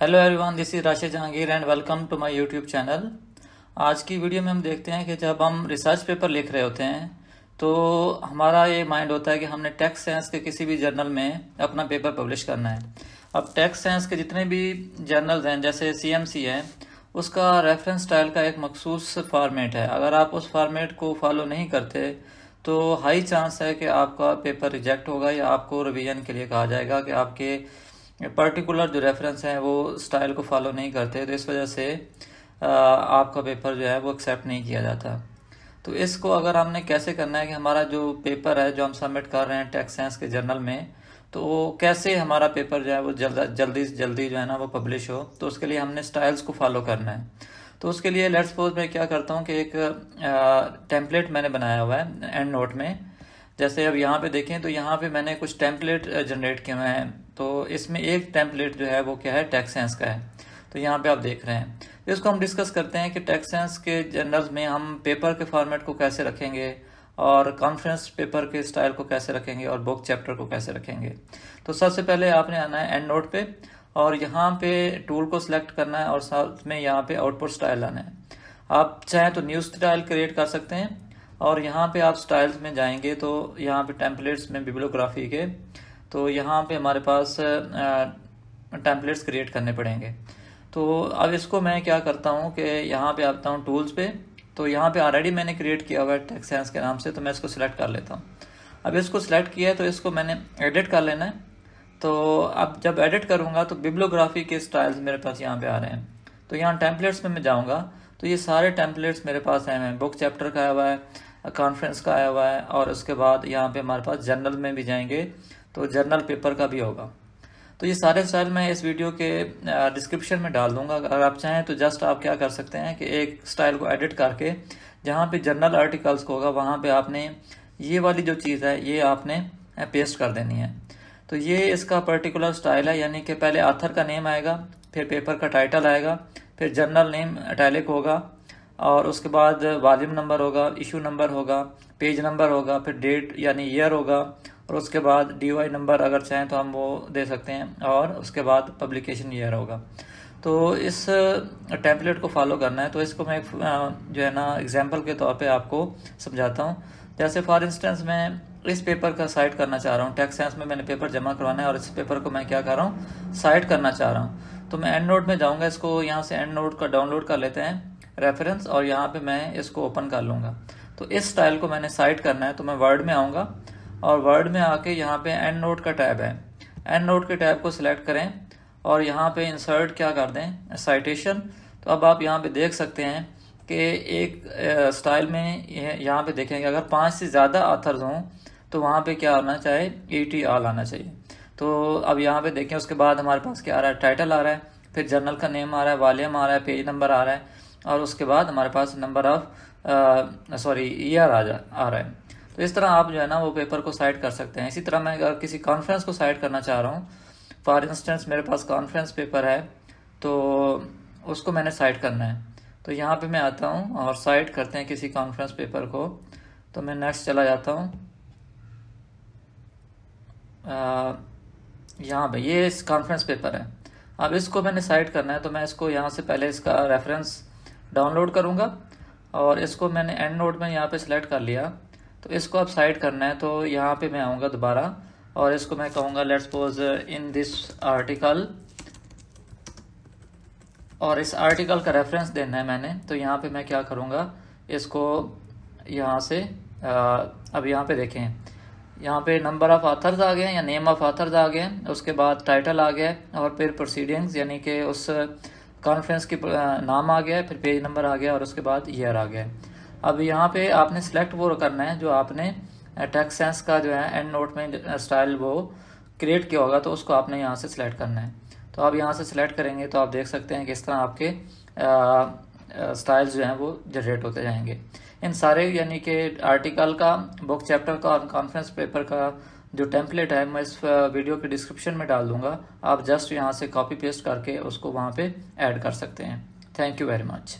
hello everyone this is Rashi Jahangir and welcome to my YouTube channel आज की video में हम देखते हैं कि जब हम रिसर्च पेपर लिख रहे होते हैं तो हमारा ये माइंड होता है कि हमने टैक्स साइंस के किसी भी जर्नल में अपना पेपर पब्लिश करना है अब टैक्स साइंस के जितने भी जर्नल्स हैं जैसे सी एम सी है उसका रेफरेंस स्टाइल का एक मखसूस फार्मेट है अगर आप उस फार्मेट को फॉलो नहीं करते तो हाई चांस है कि आपका पेपर रिजेक्ट होगा या आपको रिविजन के लिए कहा जाएगा कि आपके पर्टिकुलर जो रेफरेंस हैं वो स्टाइल को फॉलो नहीं करते तो इस वजह से आपका पेपर जो है वो एक्सेप्ट नहीं किया जाता तो इसको अगर हमने कैसे करना है कि हमारा जो पेपर है जो हम सबमिट कर रहे हैं टेक्स साइंस के जर्नल में तो कैसे हमारा पेपर जो है वो जल्द जल्दी से जल्दी जो है ना वो पब्लिश हो तो उसके लिए हमने स्टाइल्स को फॉलो करना है तो उसके लिए लेट्स सपोज मैं क्या करता हूँ कि एक टेम्पलेट मैंने बनाया हुआ है एंड नोट में जैसे अब यहाँ पे देखें तो यहाँ पे मैंने कुछ टेम्पलेट जनरेट किए हुए हैं तो इसमें एक टेम्पलेट जो है वो क्या है टैक्सेंस का है तो यहाँ पे आप देख रहे हैं तो इसको हम डिस्कस करते हैं कि टैक्सेंस के जर्नल्स में हम पेपर के फॉर्मेट को कैसे रखेंगे और कॉन्फ्रेंस पेपर के स्टाइल को कैसे रखेंगे और बुक चैप्टर को कैसे रखेंगे तो सबसे पहले आपने आना है एंड नोट पे और यहाँ पे टूल को सिलेक्ट करना है और साथ में यहाँ पे आउटपुट स्टाइल लाना है आप चाहें तो न्यू स्टाइल क्रिएट कर सकते हैं और यहाँ पे आप स्टाइल्स में जाएंगे तो यहाँ पे टेम्पलेट्स में बिब्लोग्राफी के तो यहाँ पे हमारे पास टेम्पलेट्स क्रिएट करने पड़ेंगे तो अब इसको मैं क्या करता हूँ कि यहाँ पे आता हूँ टूल्स पे तो यहाँ पे ऑलरेडी मैंने क्रिएट किया हुआ है साइंस के नाम से तो मैं इसको सिलेक्ट कर लेता हूँ अब इसको सिलेक्ट किया है तो इसको मैंने एडिट कर लेना है तो अब जब एडिट करूँगा तो बिब्लोग्राफी के स्टाइल्स मेरे पास यहाँ पे आ रहे हैं तो यहाँ टेम्पलेट्स में मैं जाऊँगा तो ये सारे टेम्पलेट्स मेरे पास आए हैं बुक चैप्टर का हुआ है कॉन्फ्रेंस का आया हुआ है और उसके बाद यहाँ पे हमारे पास जर्नल में भी जाएंगे तो जर्नल पेपर का भी होगा तो ये सारे साल मैं इस वीडियो के डिस्क्रिप्शन में डाल दूंगा अगर आप चाहें तो जस्ट आप क्या कर सकते हैं कि एक स्टाइल को एडिट करके जहाँ पे जर्नल आर्टिकल्स को होगा वहाँ पे आपने ये वाली जो चीज़ है ये आपने पेस्ट कर देनी है तो ये इसका पर्टिकुलर स्टाइल है यानी कि पहले आथर का नेम आएगा फिर पेपर का टाइटल आएगा फिर जर्नल नेम अटैलिक होगा और उसके बाद वॉल्यूम नंबर होगा इशू नंबर होगा पेज नंबर होगा फिर डेट यानी ईयर होगा और उसके बाद डी नंबर अगर चाहें तो हम वो दे सकते हैं और उसके बाद पब्लिकेशन ईयर होगा तो इस टेम्पलेट को फॉलो करना है तो इसको मैं जो है ना एग्जाम्पल के तौर पे आपको समझाता हूँ जैसे फॉर इंस्टेंस मैं इस पेपर का साइट करना चाह रहा हूँ टैक्स साइंस में मैंने पेपर जमा करवाना है और इस पेपर को मैं क्या कर रहा हूँ साइट करना चाह रहा हूँ तो मैं एंड नोट में जाऊँगा इसको यहाँ से एंड नोट का डाउनलोड कर लेते हैं रेफरेंस और यहाँ पे मैं इसको ओपन कर लूँगा तो इस स्टाइल को मैंने साइड करना है तो मैं वर्ड में आऊँगा और वर्ड में आके यहाँ पे एंड नोट का टैब है एंड नोट के टैब को सिलेक्ट करें और यहाँ पे इंसर्ट क्या कर दें साइटेशन तो अब आप यहाँ पे देख सकते हैं कि एक स्टाइल में यहाँ पे देखेंगे अगर पाँच से ज़्यादा आथर्स हों तो वहाँ पे क्या आना चाहिए ई टी आल आना चाहिए तो अब यहाँ पे देखें उसके बाद हमारे पास क्या आ रहा है टाइटल आ रहा है फिर जर्नल का नेम आ रहा है वॉल्यूम आ रहा है पेज नंबर आ रहा है और उसके बाद हमारे पास नंबर ऑफ सॉरी ईयर आ जा आ रहा है तो इस तरह आप जो है ना वो पेपर को साइड कर सकते हैं इसी तरह मैं अगर किसी कॉन्फ्रेंस को साइड करना चाह रहा हूँ फॉर इंस्टेंस मेरे पास कॉन्फ्रेंस पेपर है तो उसको मैंने साइड करना है तो यहाँ पे मैं आता हूँ और साइड करते हैं किसी कॉन्फ्रेंस पेपर को तो मैं नेक्स्ट चला जाता हूँ यहाँ पर ये इस कॉन्फ्रेंस पेपर है अब इसको मैंने साइड करना है तो मैं इसको यहाँ से पहले इसका रेफरेंस डाउनलोड करूँगा और इसको मैंने एंड नोट में यहाँ पे सिलेक्ट कर लिया तो इसको अब साइड करना है तो यहाँ पे मैं आऊँगा दोबारा और इसको मैं कहूँगा let suppose in this article और इस आर्टिकल का रेफरेंस देना है मैंने तो यहाँ पे मैं क्या करूँगा इसको यहाँ से आ, uh, अब यहाँ पे देखें यहाँ पे नंबर ऑफ़ आथर्स आ गए या नेम ऑफ़ आथर्स आ गए उसके बाद टाइटल आ गया और फिर प्रोसीडिंग्स यानी कि उस कॉन्फ्रेंस के नाम आ गया है फिर पेज नंबर आ गया और उसके बाद ईयर आ गया अब यहाँ पे आपने सेलेक्ट वो करना है जो आपने टेक्स सेंस का जो है एंड नोट में स्टाइल वो क्रिएट किया होगा तो उसको आपने यहाँ से सिलेक्ट करना है तो आप यहाँ से सिलेक्ट करेंगे तो आप देख सकते हैं कि इस तरह आपके स्टाइल्स जो हैं वो जनरेट होते जाएंगे इन सारे यानी कि आर्टिकल का बुक चैप्टर का और कॉन्फ्रेंस पेपर का जो टेम्पलेट है मैं इस वीडियो के डिस्क्रिप्शन में डाल दूंगा आप जस्ट यहाँ से कॉपी पेस्ट करके उसको वहाँ पे ऐड कर सकते हैं थैंक यू वेरी मच